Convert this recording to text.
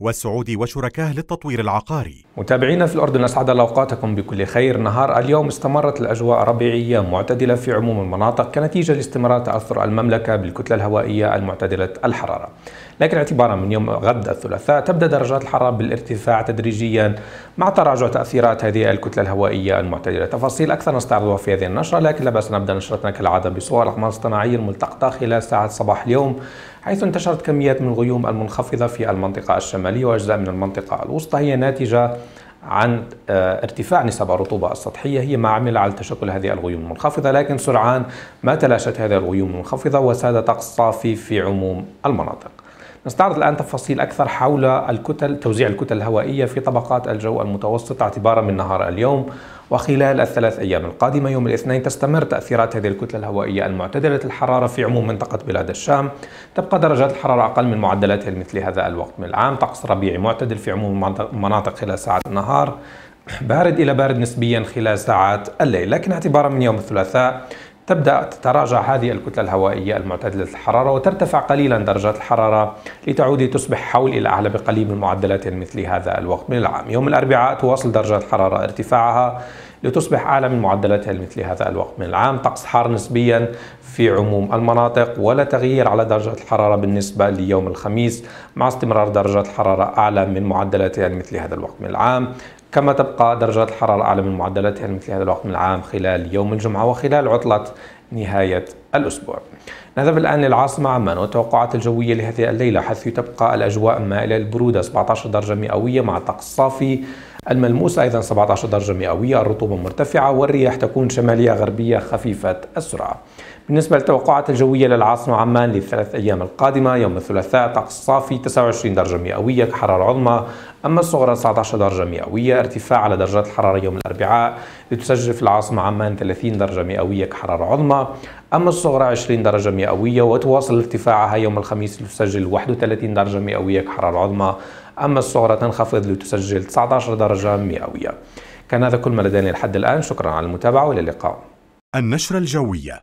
والسعودي وشركاه للتطوير العقاري متابعينا في الأردن أسعد الله أوقاتكم بكل خير نهار اليوم استمرت الأجواء ربيعية معتدلة في عموم المناطق كنتيجة لاستمرار تأثر المملكة بالكتلة الهوائية المعتدلة الحرارة لكن اعتبارا من يوم غد الثلاثاء تبدأ درجات الحرارة بالارتفاع تدريجيا مع تراجع تأثيرات هذه الكتلة الهوائية المعتدلة تفاصيل أكثر نستعرضها في هذه النشرة لكن لا بأس نبدأ نشرتنا كالعادة بصور الأقمار الصناعية الملتقطة خلال ساعات صباح اليوم حيث انتشرت كميات من الغيوم المنخفضة في المنطقة الشمالية وأجزاء من المنطقة الوسطى هي ناتجة عن آه، ارتفاع نسب الرطوبة السطحية هي ما عمل على تشكل هذه الغيوم المنخفضة لكن سرعان ما تلاشت هذه الغيوم المنخفضة وساد طقس صافي في عموم المناطق نستعرض الآن تفاصيل أكثر حول الكتل توزيع الكتل الهوائية في طبقات الجو المتوسط اعتبارا من نهار اليوم وخلال الثلاث أيام القادمة يوم الاثنين تستمر تأثيرات هذه الكتلة الهوائية المعتدلة الحرارة في عموم منطقة بلاد الشام تبقى درجات الحرارة أقل من معدلاتها مثل هذا الوقت من العام طقس ربيعي معتدل في عموم المناطق خلال ساعات النهار بارد إلى بارد نسبيا خلال ساعات الليل لكن اعتبارا من يوم الثلاثاء تبدأ تتراجع هذه الكتلة الهوائية المعتدلة الحرارة وترتفع قليلا درجات الحرارة لتعود تصبح حول إلى أعلى بقليل من معدلات مثل هذا الوقت من العام يوم الأربعاء تواصل درجات الحرارة ارتفاعها لتصبح أعلى من معدلاتها مثل هذا الوقت من العام طقس حار نسبيا في عموم المناطق ولا تغيير على درجات الحرارة بالنسبة ليوم الخميس مع استمرار درجات الحرارة أعلى من معدلاتها مثل هذا الوقت من العام كما تبقى درجات الحرارة أعلى من معدلاتها مثل هذا الوقت من العام خلال يوم الجمعة وخلال عطلة نهاية الأسبوع نذهب الآن للعاصمة عمان والتوقعات الجوية لهذه الليلة حيث تبقى الأجواء مائلة للبرودة 17 درجة مئوية مع طقس صافي الملموس أيضا 17 درجة مئوية الرطوبة مرتفعة والرياح تكون شمالية غربية خفيفة السرعة بالنسبة للتوقعات الجوية للعاصمة عمان للثلاث أيام القادمة يوم الثلاثاء طقس صافي 29 درجة مئوية كحرارة عظمى أما الصغرى 19 درجة مئوية ارتفاع على درجات الحرارة يوم الأربعاء لتسجل في العاصمة عمان 30 درجة مئوية كحرارة عظمى أما الصغرى 20 درجة مئوية وتواصل ارتفاعها يوم الخميس لتسجل 31 درجة مئوية كحرارة عظمى أما الصغرى تنخفض لتسجل 19 درجة مئوية كان هذا كل ما لدينا لحد الآن شكرا على المتابعة وإلى اللقاء النشرة الجوية